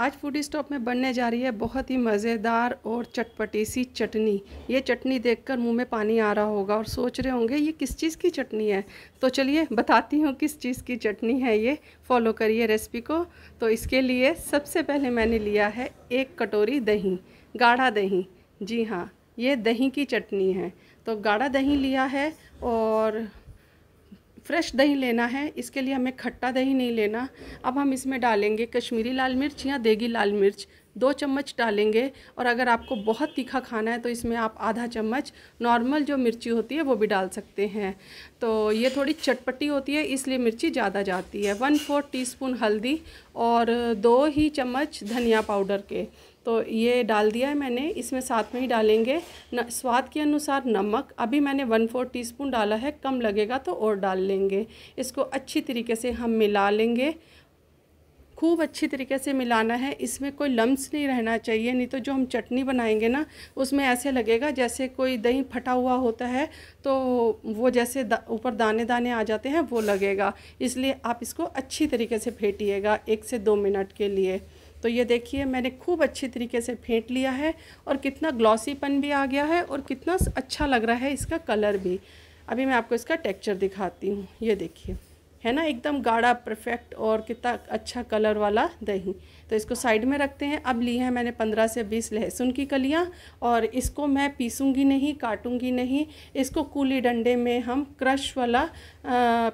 आज food stop में बनने जा रही है बहुत ही मज़ेदार और चटपटी सी चटनी ये चटनी देखकर मुंह में पानी आ रहा होगा और सोच रहे होंगे ये किस चीज़ की चटनी है तो चलिए बताती हूँ किस चीज़ की चटनी है ये फॉलो करिए रेसिपी को तो इसके लिए सबसे पहले मैंने लिया है एक कटोरी दही गाढ़ा दही जी हाँ ये दही की चटनी है तो गाढ़ा दही लिया है और फ्रेश दही लेना है इसके लिए हमें खट्टा दही नहीं लेना अब हम इसमें डालेंगे कश्मीरी लाल मिर्च या देगी लाल मिर्च दो चम्मच डालेंगे और अगर आपको बहुत तीखा खाना है तो इसमें आप आधा चम्मच नॉर्मल जो मिर्ची होती है वो भी डाल सकते हैं तो ये थोड़ी चटपटी होती है इसलिए मिर्ची ज़्यादा जाती है वन फोर टीस्पून हल्दी और दो ही चम्मच धनिया पाउडर के तो ये डाल दिया है मैंने इसमें साथ में ही डालेंगे न, स्वाद के अनुसार नमक अभी मैंने वन फोर टी डाला है कम लगेगा तो और डाल लेंगे इसको अच्छी तरीके से हम मिला लेंगे खूब अच्छी तरीके से मिलाना है इसमें कोई लम्स नहीं रहना चाहिए नहीं तो जो हम चटनी बनाएंगे ना उसमें ऐसे लगेगा जैसे कोई दही फटा हुआ होता है तो वो जैसे ऊपर दा, दाने दाने आ जाते हैं वो लगेगा इसलिए आप इसको अच्छी तरीके से फेंटिएगा एक से दो मिनट के लिए तो ये देखिए मैंने खूब अच्छी तरीके से फेंट लिया है और कितना ग्लॉसीपन भी आ गया है और कितना अच्छा लग रहा है इसका कलर भी अभी मैं आपको इसका टेक्चर दिखाती हूँ ये देखिए है ना एकदम गाढ़ा परफेक्ट और कितना अच्छा कलर वाला दही तो इसको साइड में रखते हैं अब ली है मैंने पंद्रह से बीस लहसुन की कलियाँ और इसको मैं पीसूँगी नहीं काटूँगी नहीं इसको कूली डंडे में हम क्रश वाला आ,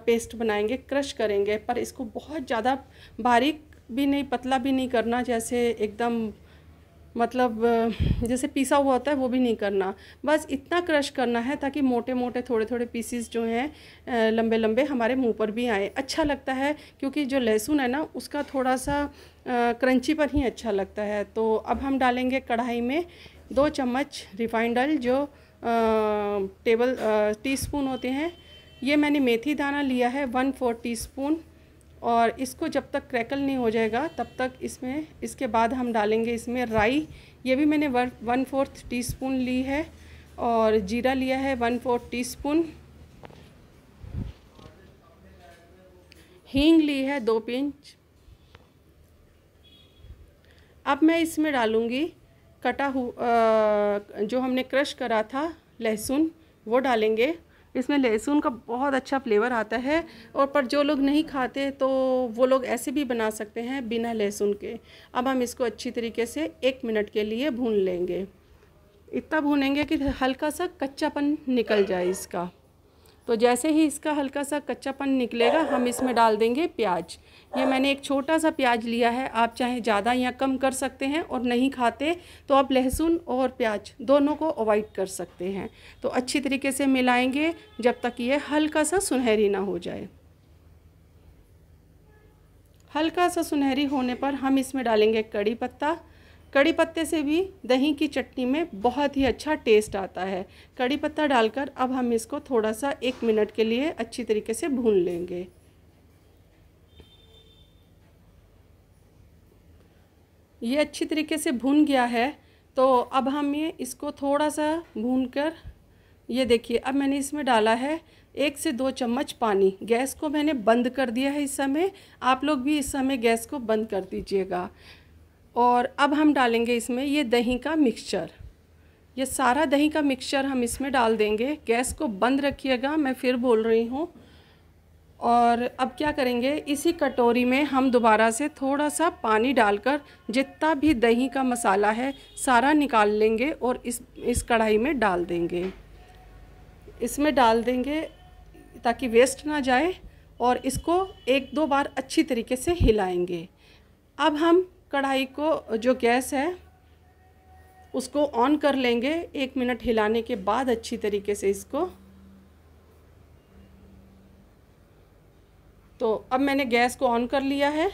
पेस्ट बनाएंगे क्रश करेंगे पर इसको बहुत ज़्यादा बारीक भी नहीं पतला भी नहीं करना जैसे एकदम मतलब जैसे पीसा हुआ होता है वो भी नहीं करना बस इतना क्रश करना है ताकि मोटे मोटे थोड़े थोड़े पीसीस जो हैं लंबे लंबे हमारे मुंह पर भी आए अच्छा लगता है क्योंकि जो लहसुन है ना उसका थोड़ा सा क्रंची पर ही अच्छा लगता है तो अब हम डालेंगे कढ़ाई में दो चम्मच रिफाइंड ऑयल जो टेबल टी होते हैं ये मैंने मेथी दाना लिया है वन फोर टी और इसको जब तक क्रैकल नहीं हो जाएगा तब तक इसमें इसके बाद हम डालेंगे इसमें राई ये भी मैंने one one fourth teaspoon ली है और जीरा लिया है वन फोर्थ टी स्पून हींग ली है दो पिंच अब मैं इसमें डालूँगी कटा हुआ जो हमने क्रश करा था लहसुन वो डालेंगे इसमें लहसुन का बहुत अच्छा फ्लेवर आता है और पर जो लोग नहीं खाते तो वो लोग ऐसे भी बना सकते हैं बिना लहसुन के अब हम इसको अच्छी तरीके से एक मिनट के लिए भून लेंगे इतना भूनेंगे कि हल्का सा कच्चापन निकल जाए इसका तो जैसे ही इसका हल्का सा कच्चापन निकलेगा हम इसमें डाल देंगे प्याज ये मैंने एक छोटा सा प्याज लिया है आप चाहे ज़्यादा या कम कर सकते हैं और नहीं खाते तो आप लहसुन और प्याज दोनों को अवॉइड कर सकते हैं तो अच्छी तरीके से मिलाएंगे जब तक ये हल्का सा सुनहरी ना हो जाए हल्का सा सुनहरी होने पर हम इसमें डालेंगे कड़ी पत्ता कड़ी पत्ते से भी दही की चटनी में बहुत ही अच्छा टेस्ट आता है कड़ी पत्ता डालकर अब हम इसको थोड़ा सा एक मिनट के लिए अच्छी तरीके से भून लेंगे ये अच्छी तरीके से भून गया है तो अब हम ये इसको थोड़ा सा भून कर ये देखिए अब मैंने इसमें डाला है एक से दो चम्मच पानी गैस को मैंने बंद कर दिया है इस समय आप लोग भी इस समय गैस को बंद कर दीजिएगा और अब हम डालेंगे इसमें ये दही का मिक्सचर ये सारा दही का मिक्सचर हम इसमें डाल देंगे गैस को बंद रखिएगा मैं फिर बोल रही हूँ और अब क्या करेंगे इसी कटोरी में हम दोबारा से थोड़ा सा पानी डालकर जितना भी दही का मसाला है सारा निकाल लेंगे और इस इस कढ़ाई में डाल देंगे इसमें डाल देंगे ताकि वेस्ट ना जाए और इसको एक दो बार अच्छी तरीके से हिलाएंगे अब हम कढ़ाई को जो गैस है उसको ऑन कर लेंगे एक मिनट हिलाने के बाद अच्छी तरीके से इसको तो अब मैंने गैस को ऑन कर लिया है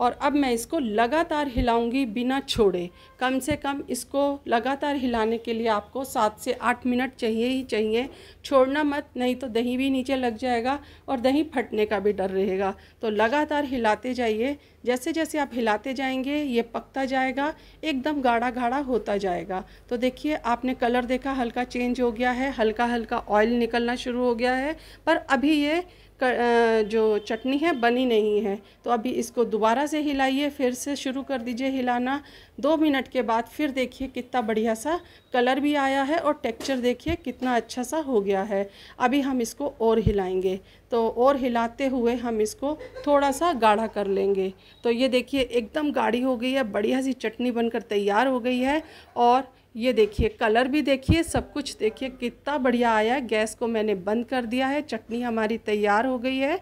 और अब मैं इसको लगातार हिलाऊंगी बिना छोड़े कम से कम इसको लगातार हिलाने के लिए आपको सात से आठ मिनट चाहिए ही चाहिए छोड़ना मत नहीं तो दही भी नीचे लग जाएगा और दही फटने का भी डर रहेगा तो लगातार हिलाते जाइए जैसे जैसे आप हिलाते जाएंगे ये पकता जाएगा एकदम गाढ़ा गाढ़ा होता जाएगा तो देखिए आपने कलर देखा हल्का चेंज हो गया है हल्का हल्का ऑयल निकलना शुरू हो गया है पर अभी ये जो चटनी है बनी नहीं है तो अभी इसको दोबारा से हिलाइए फिर से शुरू कर दीजिए हिलाना दो मिनट के बाद फिर देखिए कितना बढ़िया सा कलर भी आया है और टेक्चर देखिए कितना अच्छा सा हो गया है अभी हम इसको और हिलाएंगे तो और हिलाते हुए हम इसको थोड़ा सा गाढ़ा कर लेंगे तो ये देखिए एकदम गाढ़ी हो गई है बढ़िया सी चटनी बनकर तैयार हो गई है और ये देखिए कलर भी देखिए सब कुछ देखिए कितना बढ़िया आया है गैस को मैंने बंद कर दिया है चटनी हमारी तैयार हो गई है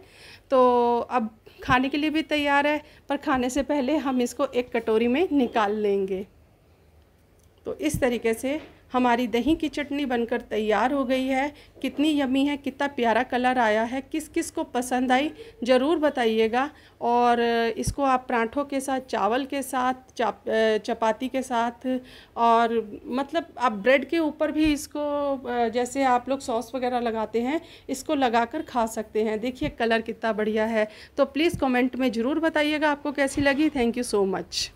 तो अब खाने के लिए भी तैयार है पर खाने से पहले हम इसको एक कटोरी में निकाल लेंगे तो इस तरीके से हमारी दही की चटनी बनकर तैयार हो गई है कितनी यमी है कितना प्यारा कलर आया है किस किस को पसंद आई ज़रूर बताइएगा और इसको आप पराठों के साथ चावल के साथ चाप चपाती के साथ और मतलब आप ब्रेड के ऊपर भी इसको जैसे आप लोग सॉस वगैरह लगाते हैं इसको लगा कर खा सकते हैं देखिए कलर कितना बढ़िया है तो प्लीज़ कमेंट में ज़रूर बताइएगा आपको कैसी लगी थैंक यू सो मच